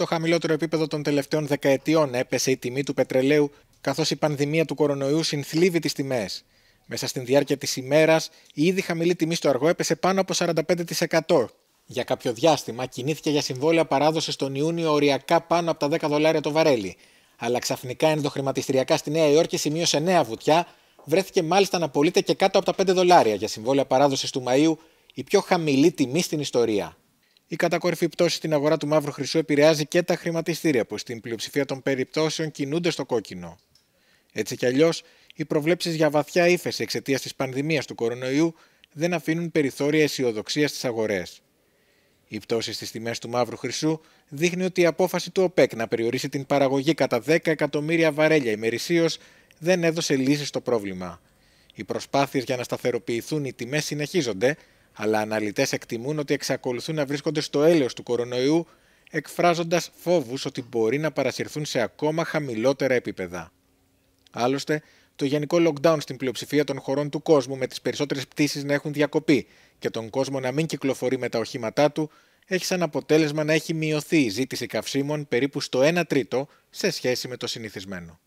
Στο χαμηλότερο επίπεδο των τελευταίων δεκαετιών έπεσε η τιμή του πετρελαίου, καθώς η πανδημία του κορονοϊού συνθλίβει τις τιμές. Μέσα στην διάρκεια της ημέρας, η ήδη χαμηλή τιμή στο αργό έπεσε πάνω από 45%. Για κάποιο διάστημα κινήθηκε για συμβόλαια παράδοσης τον Ιούνιο οριακά πάνω από τα 10 δολάρια το βαρέλι. Αλλά ξαφνικά ενδοχρηματιστριακά στη Νέα Υόρκη σημείωσε νέα βουτιά, βρέθηκε μάλιστα να πωλείται και κάτω από τα 5 δολάρια για συμβόλαια παράδοσης του Μαΐου, η πιο χαμηλή τιμή στην ιστορία. Η κατακορυφή πτώση στην αγορά του μαύρου χρυσού επηρεάζει και τα χρηματιστήρια που στην πλειοψηφία των περιπτώσεων κινούνται στο κόκκινο. Έτσι κι αλλιώς, οι προβλέψεις για βαθιά ύφεση εξαιτίας της πανδημίας του κορονοϊού δεν αφήνουν περιθώρια αισιοδοξίας στις αγορές. Η πτώση στις τιμές του μαύρου χρυσού δείχνει ότι η απόφαση του ΟΠΕΚ να περιορίσει την παραγωγή κατά 10 εκατομμύρια βαρέλια ημερησίως δεν έδωσε λύση στο πρόβλημα. Οι προσπάθειες για να σταθεροποιηθούν οι τιμές συνεχίζονται, αλλά αναλυτές εκτιμούν ότι εξακολουθούν να βρίσκονται στο έλεος του κορονοϊού, εκφράζοντας φόβους ότι μπορεί να παρασυρθούν σε ακόμα χαμηλότερα επίπεδα. Άλλωστε, το γενικό lockdown στην πλειοψηφία των χωρών του κόσμου με τις περισσότερες πτήσεις να έχουν διακοπεί και τον κόσμο να μην κυκλοφορεί με τα οχήματά του, έχει σαν αποτέλεσμα να έχει μειωθεί η ζήτηση καυσίμων περίπου στο 1 τρίτο σε σχέση με το συνηθισμένο.